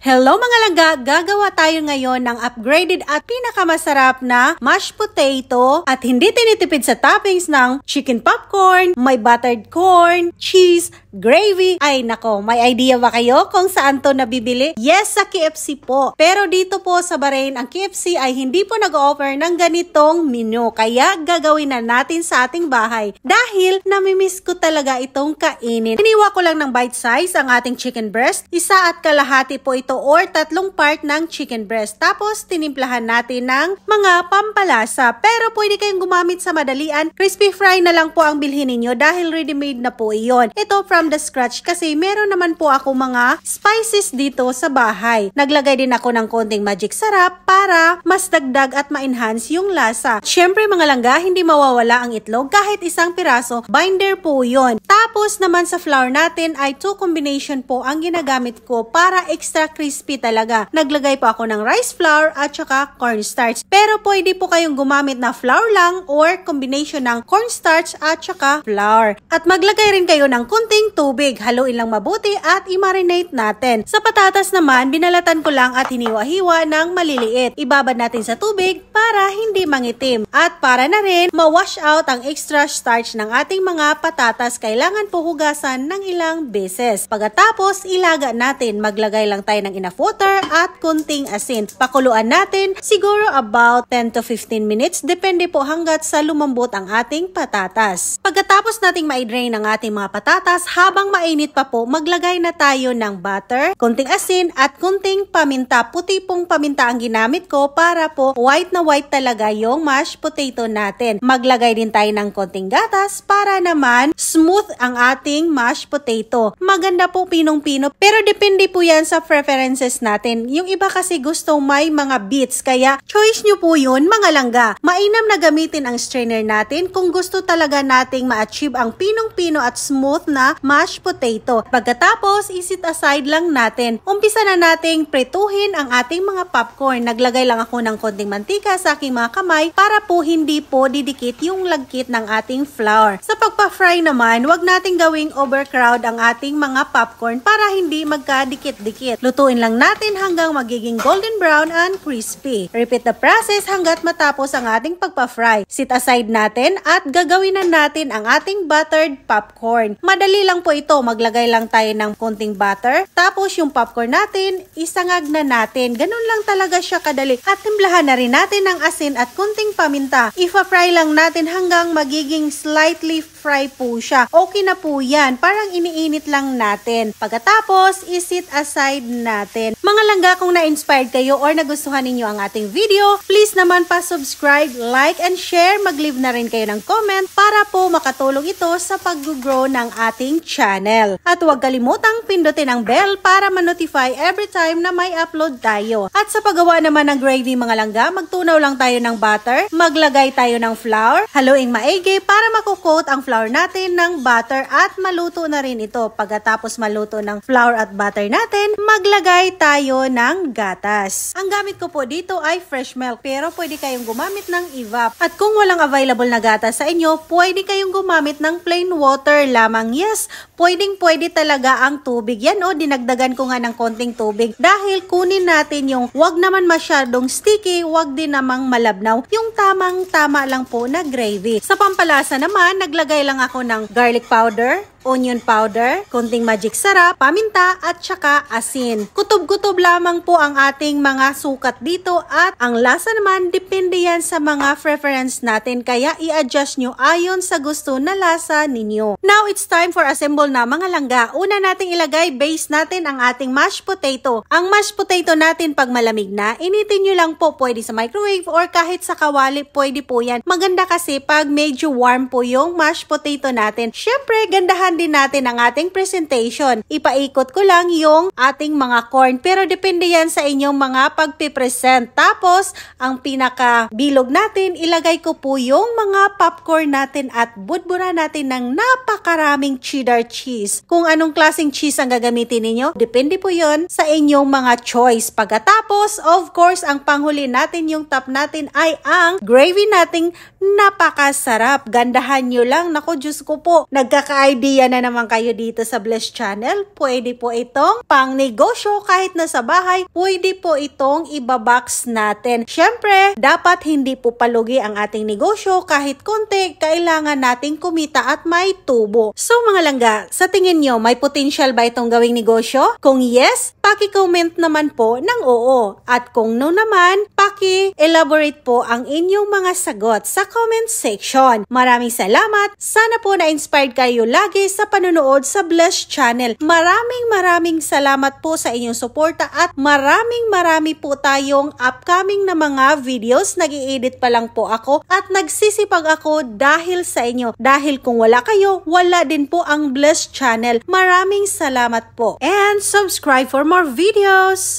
Hello mga langga! Gagawa tayo ngayon ng upgraded at pinakamasarap na mashed potato at hindi tinitipid sa toppings ng chicken popcorn, may buttered corn, cheese, gravy. Ay nako, may idea ba kayo kung saan to nabibili? Yes, sa KFC po. Pero dito po sa Bahrain, ang KFC ay hindi po nag-offer ng ganitong menu. Kaya gagawin na natin sa ating bahay. Dahil namimiss ko talaga itong kainin. Hiniwa ko lang ng bite size ang ating chicken breast. Isa at kalahati po ito or tatlong part ng chicken breast. Tapos tinimplahan natin ng mga pampalasa. Pero pwede kayong gumamit sa madalian. Crispy fry na lang po ang bilhin ninyo dahil ready made na po iyon. Ito from from the scratch kasi meron naman po ako mga spices dito sa bahay. Naglagay din ako ng konting magic sarap para mas dagdag at ma-enhance yung lasa. Siyempre mga langga, hindi mawawala ang itlog kahit isang piraso, binder po yon. Tapos naman sa flour natin ay two combination po ang ginagamit ko para extra crispy talaga. Naglagay po ako ng rice flour at saka cornstarch. Pero pwede po kayong gumamit na flour lang or combination ng cornstarch at saka flour. At maglagay rin kayo ng kunting konting tubig. Haluin lang mabuti at i-marinate natin. Sa patatas naman, binalatan ko lang at hiniwa-hiwa ng maliliit. Ibabad natin sa tubig para hindi mangitim. At para na rin, ma-wash out ang extra starch ng ating mga patatas. Kailangan po hugasan ng ilang beses. Pagkatapos, ilaga natin. Maglagay lang tayo ng enough water at kunting asin. Pakuluan natin siguro about 10 to 15 minutes. Depende po hanggat sa lumambot ang ating patatas. Pagkatapos nating ma-drain ang ating mga patatas, habang mainit pa po, maglagay na tayo ng butter, konting asin at konting paminta. Puti pong paminta ang ginamit ko para po white na white talaga yung mashed potato natin. Maglagay din tayo ng konting gatas para naman smooth ang ating mashed potato. Maganda po pinong-pino pero depende po yan sa preferences natin. Yung iba kasi gusto may mga beets kaya choice nyo po yun mga langga. Mainam na gamitin ang strainer natin kung gusto talaga nating ma-achieve ang pinong-pino at smooth na mashed potato. Pagkatapos, isit aside lang natin. Umpisa na nating prituhin ang ating mga popcorn. Naglagay lang ako ng konting mantika sa aking mga kamay para po hindi po didikit yung lagkit ng ating flour. Sa pagpa-fry naman, wag nating gawing overcrowd ang ating mga popcorn para hindi magkadikit-dikit. Lutuin lang natin hanggang magiging golden brown and crispy. Repeat the process hanggat matapos ang ating pagpa-fry. Sit aside natin at gagawin na natin ang ating buttered popcorn. Madali lang lang po ito. Maglagay lang tayo ng konting butter. Tapos yung popcorn natin, isangag na natin. Ganun lang talaga siya kadali. At timplahan na rin natin ng asin at konting paminta. Ifa-fry lang natin hanggang magiging slightly fry po siya. Okay na po yan. Parang iniinit lang natin. Pagkatapos, isit aside natin. Mga langga kung na-inspired kayo or nagustuhan ninyo ang ating video, please naman pa-subscribe, like, and share. Mag-leave na rin kayo ng comment para po makatulong ito sa pag-grow ng ating channel. At huwag kalimutang pindutin ang bell para manotify every time na may upload tayo. At sa paggawa naman ng gravy mga langga, magtunaw lang tayo ng butter, maglagay tayo ng flour, haluin maigi para makukoat ang flour natin ng butter at maluto na rin ito. Pagkatapos maluto ng flour at butter natin, maglagay tayo ng gatas. Ang gamit ko po dito ay fresh milk pero pwede kayong gumamit ng evap. At kung walang available na gatas sa inyo, pwede kayong gumamit ng plain water lamang. Yes, pwedeng-pwede talaga ang tubig. Yan o, oh, dinagdagan ko nga ng konting tubig. Dahil kunin natin yung wag naman masyadong sticky, wag din namang malabnaw. Yung tamang-tama lang po na gravy. Sa pampalasa naman, naglagay lang ako ng garlic powder, onion powder, konting magic sarap, paminta at saka asin. Kutob-kutob lamang po ang ating mga sukat dito at ang lasa naman depende yan sa mga preference natin kaya i-adjust nyo ayon sa gusto na lasa ninyo. Now it's time for assemble na mga langga. Una nating ilagay base natin ang ating mashed potato. Ang mashed potato natin pag malamig na, initin nyo lang po pwede sa microwave or kahit sa kawali pwede po yan. Maganda kasi pag medyo warm po yung mashed potato natin. Syempre gandahan samahan din natin ang ating presentation. Ipaikot ko lang yung ating mga corn pero depende yan sa inyong mga pagpipresent. Tapos, ang pinaka bilog natin, ilagay ko po yung mga popcorn natin at budbura natin ng napakaraming cheddar cheese. Kung anong klaseng cheese ang gagamitin ninyo, depende po yon sa inyong mga choice. Pagkatapos, of course, ang panghuli natin yung top natin ay ang gravy nating Napakasarap. Gandahan nyo lang. Nako, Diyos ko po. Nagkaka-idea na naman kayo dito sa Bless Channel. Pwede po itong pang negosyo kahit nasa bahay. Pwede po itong ibabox natin. Siyempre, dapat hindi po palugi ang ating negosyo. Kahit konti, kailangan nating kumita at may tubo. So mga langga, sa tingin nyo, may potential ba itong gawing negosyo? Kung yes, paki-comment naman po ng oo. At kung no naman, paki-elaborate po ang inyong mga sagot sa comment section. Maraming salamat! Sana po na-inspired kayo lagi sa panonood sa Blush Channel. Maraming maraming salamat po sa inyong suporta at maraming marami po tayong upcoming na mga videos. nag edit pa lang po ako at nagsisipag ako dahil sa inyo. Dahil kung wala kayo, wala din po ang Bless Channel. Maraming salamat po. And subscribe for more more videos.